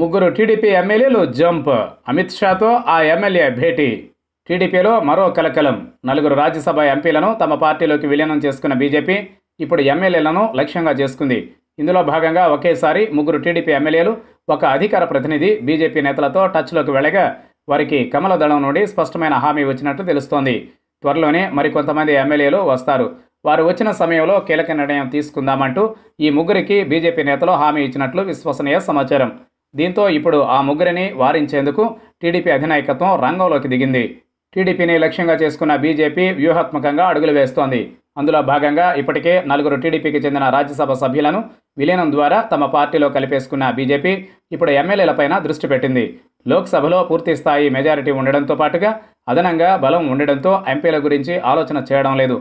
ముగ్గురు టీడీపీ ఎమ్మెల్యేలు జంప్ అమిత్ షాతో ఆ ఎమ్మెల్యే భేటీ టీడీపీలో మరో కలకలం నలుగురు రాజ్యసభ ఎంపీలను తమ పార్టీలోకి విలీనం చేసుకున్న బీజేపీ ఇప్పుడు ఎమ్మెల్యేలను లక్ష్యంగా చేసుకుంది ఇందులో భాగంగా ఒకేసారి ముగ్గురు టీడీపీ ఎమ్మెల్యేలు ఒక అధికార ప్రతినిధి బీజేపీ నేతలతో టచ్లోకి వెళ్ళగా వారికి కమల దళం నుండి స్పష్టమైన హామీ వచ్చినట్లు తెలుస్తోంది త్వరలోనే మరికొంతమంది ఎమ్మెల్యేలు వస్తారు వారు వచ్చిన సమయంలో కీలక నిర్ణయం తీసుకుందామంటూ ఈ ముగ్గురికి బీజేపీ నేతలు హామీ ఇచ్చినట్లు విశ్వసనీయ సమాచారం దీంతో ఇప్పుడు ఆ ముగ్గురిని వారించేందుకు టీడీపీ అధినాయకత్వం రంగంలోకి దిగింది టీడీపీని లక్ష్యంగా చేసుకున్న బీజేపీ వ్యూహాత్మకంగా అడుగులు వేస్తోంది అందులో భాగంగా ఇప్పటికే నలుగురు టీడీపీకి చెందిన రాజ్యసభ సభ్యులను విలీనం ద్వారా తమ పార్టీలో కలిపేసుకున్న బీజేపీ ఇప్పుడు ఎమ్మెల్యేలపైన దృష్టి పెట్టింది లోక్సభలో పూర్తి స్థాయి మెజారిటీ ఉండడంతో పాటుగా అదనంగా బలం ఉండడంతో ఎంపీల గురించి ఆలోచన చేయడం లేదు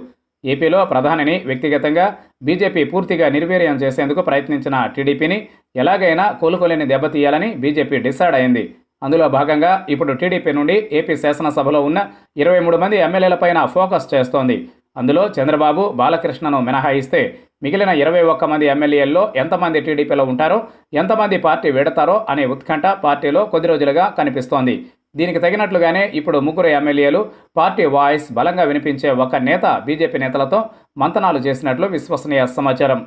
ఏపీలో ప్రధానిని వ్యక్తిగతంగా బీజేపీ పూర్తిగా నిర్వీర్యం చేసేందుకు ప్రయత్నించిన టీడీపీని ఎలాగైనా కోలుకోలేని దెబ్బతీయాలని బీజేపీ డిసైడ్ అయింది అందులో భాగంగా ఇప్పుడు టీడీపీ నుండి ఏపీ శాసనసభలో ఉన్న ఇరవై మూడు మంది ఎమ్మెల్యేలపైన ఫోకస్ చేస్తోంది అందులో చంద్రబాబు బాలకృష్ణను మినహాయిస్తే మిగిలిన ఇరవై ఒక్క మంది ఎమ్మెల్యేల్లో ఎంతమంది టీడీపీలో ఉంటారో ఎంతమంది పార్టీ విడతారో అనే ఉత్కంఠ పార్టీలో కొద్ది రోజులుగా కనిపిస్తోంది దీనికి తగినట్లుగానే ఇప్పుడు ముగ్గురు ఎమ్మెల్యేలు పార్టీ వాయిస్ బలంగా వినిపించే ఒక నేత బీజేపీ నేతలతో మంతనాలు చేసినట్లు విశ్వసనీయ సమాచారం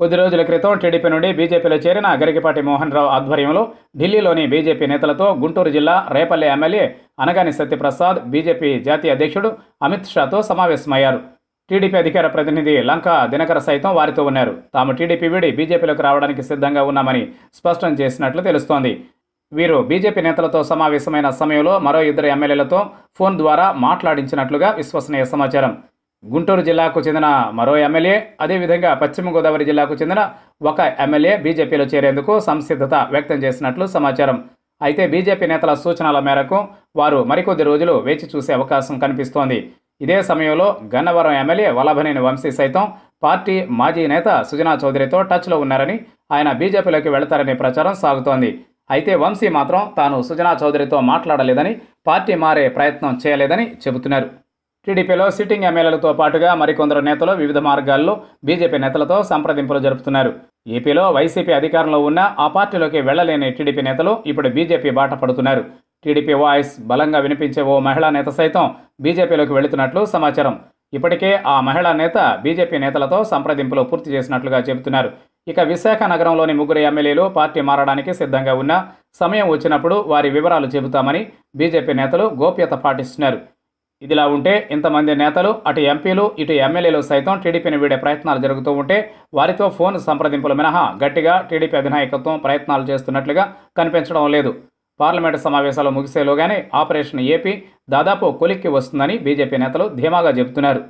కొద్ది రోజుల క్రితం టీడీపీ నుండి బీజేపీలో చేరిన గరికిపాటి మోహన్ రావు ఆధ్వర్యంలో ఢిల్లీలోని బీజేపీ నేతలతో గుంటూరు జిల్లా రేపల్లె ఎమ్మెల్యే అనగాని సత్యప్రసాద్ బీజేపీ జాతీయ అధ్యక్షుడు అమిత్ షాతో సమావేశమయ్యారు టీడీపీ అధికార ప్రతినిధి లంకా దినకర సైతం వారితో ఉన్నారు తాము టీడీపీ వీడి బీజేపీలోకి రావడానికి సిద్ధంగా ఉన్నామని స్పష్టం చేసినట్లు తెలుస్తోంది వీరు బీజేపీ నేతలతో సమావేశమైన సమయంలో మరో ఇద్దరు ఎమ్మెల్యేలతో ఫోన్ ద్వారా మాట్లాడించినట్లుగా విశ్వసనీయ సమాచారం గుంటూరు జిల్లాకు చెందిన మరో ఎమ్మెల్యే అదేవిధంగా పశ్చిమ గోదావరి జిల్లాకు చెందిన ఒక ఎమ్మెల్యే బీజేపీలో చేరేందుకు సంసిద్ధత వ్యక్తం చేసినట్లు సమాచారం అయితే బీజేపీ నేతల సూచనల మేరకు వారు మరికొద్ది రోజులు వేచి చూసే అవకాశం కనిపిస్తోంది ఇదే సమయంలో గన్నవరం ఎమ్మెల్యే వల్లభనేని వంశీ సైతం పార్టీ మాజీ నేత సుజనా చౌదరితో టచ్లో ఉన్నారని ఆయన బీజేపీలోకి వెళతారనే ప్రచారం సాగుతోంది అయితే వంశీ మాత్రం తాను సుజనా చౌదరితో మాట్లాడలేదని పార్టీ మారే ప్రయత్నం చేయలేదని చెబుతున్నారు టీడీపీలో సిట్టింగ్ ఎమ్మెల్యేలతో పాటుగా మరికొందరు నేతలు వివిధ మార్గాల్లో బీజేపీ నేతలతో సంప్రదింపులు జరుపుతున్నారు ఏపీలో వైసీపీ అధికారంలో ఉన్న ఆ పార్టీలోకి వెళ్లలేని టీడీపీ నేతలు ఇప్పుడు బీజేపీ బాట పడుతున్నారు టీడీపీ వాయిస్ బలంగా వినిపించే ఓ మహిళా నేత సైతం బీజేపీలోకి వెళుతున్నట్లు సమాచారం ఇప్పటికే ఆ మహిళా నేత బీజేపీ నేతలతో సంప్రదింపులు పూర్తి చేసినట్లుగా చెబుతున్నారు ఇక విశాఖ నగరంలోని ముగ్గురు ఎమ్మెల్యేలు పార్టీ మారడానికి సిద్ధంగా ఉన్న సమయం వచ్చినప్పుడు వారి వివరాలు చెబుతామని బీజేపీ నేతలు గోప్యత పాటిస్తున్నారు ఇదిలా ఉంటే ఇంతమంది నేతలు అటు ఎంపీలు ఇటు ఎమ్మెల్యేలు సైతం టీడీపీని వీడే ప్రయత్నాలు జరుగుతూ ఉంటే వారితో ఫోన్ సంప్రదింపులు మినహా గట్టిగా టీడీపీ అధినాయకత్వం ప్రయత్నాలు చేస్తున్నట్లుగా కనిపించడం లేదు పార్లమెంటు సమావేశాలు ముగిసేలోగానే ఆపరేషన్ ఏపీ దాదాపు కొలిక్కి వస్తుందని బీజేపీ నేతలు ధీమాగా చెబుతున్నారు